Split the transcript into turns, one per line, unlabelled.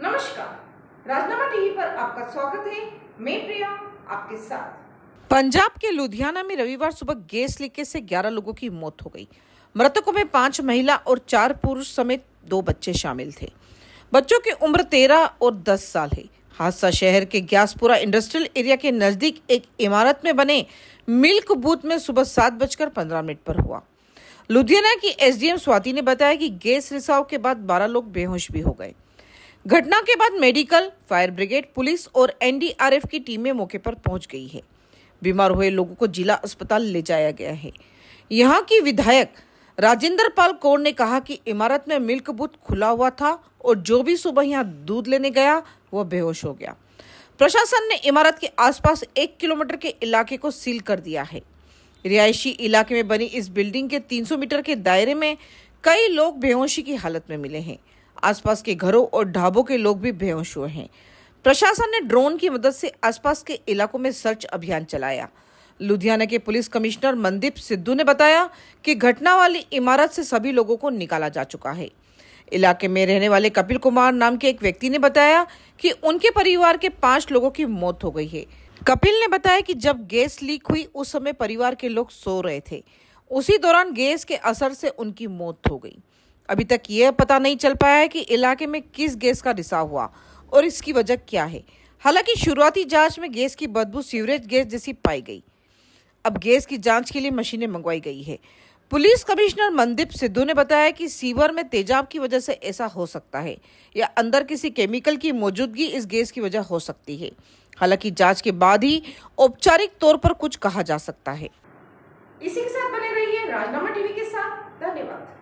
नमस्कार राजनामा टीवी पर आपका स्वागत है मैं प्रिया आपके साथ पंजाब के लुधियाना में रविवार सुबह गैस लीकेज से 11 लोगों की मौत हो गई मृतकों में पांच महिला और चार पुरुष समेत दो बच्चे शामिल थे बच्चों की उम्र तेरह और दस साल है हादसा शहर के ग्यासपुरा इंडस्ट्रियल एरिया के नजदीक एक इमारत में बने मिल्क बूथ में सुबह सात बजकर पंद्रह मिनट पर हुआ लुधियाना की एसडीएम स्वाति ने बताया कि गैस रिसाव के बाद बारह लोग बेहोश भी हो गए घटना के बाद मेडिकल फायर ब्रिगेड पुलिस और एनडीआरएफ की टीमें मौके पर पहुंच गई है बीमार हुए लोगों को जिला अस्पताल ले जाया गया है यहाँ की विधायक राजेंद्र पाल कौर ने कहा कि इमारत में मिल्क बूथ खुला हुआ था और जो भी सुबह यहाँ दूध लेने गया वह बेहोश हो गया प्रशासन ने इमारत के आसपास एक किलोमीटर के इलाके को सील कर दिया है रिहायशी इलाके में बनी इस बिल्डिंग के 300 मीटर के दायरे में कई लोग बेहोशी की हालत में मिले हैं आसपास के घरों और ढाबों के लोग भी बेहोश हुए हैं प्रशासन ने ड्रोन की मदद से आसपास के इलाकों में सर्च अभियान चलाया लुधियाना के पुलिस कमिश्नर मनदीप सिद्धू ने बताया कि घटना वाली इमारत से सभी लोगों को निकाला जा चुका है इलाके में रहने वाले कपिल कुमार नाम के एक व्यक्ति ने बताया कि उनके परिवार के पांच लोगों की मौत हो गई है कपिल ने बताया कि जब गैस लीक हुई उस समय परिवार के लोग सो रहे थे उसी दौरान गैस के असर से उनकी मौत हो गई अभी तक ये पता नहीं चल पाया है कि इलाके में किस गैस का रिसाव हुआ और इसकी वजह क्या है हालांकि शुरुआती जांच में गैस की बदबू सीवरेज गैस जैसी पाई गई अब गैस की जांच के लिए मशीनें मंगवाई गई है पुलिस कमिश्नर मनदीप सिद्धू ने बताया कि सीवर में तेजाब की वजह से ऐसा हो सकता है या अंदर किसी केमिकल की मौजूदगी इस गैस की वजह हो सकती है हालांकि जांच के बाद ही औपचारिक तौर पर कुछ कहा जा सकता है इसी के साथ बने रहिए राजनामा टीवी के साथ धन्यवाद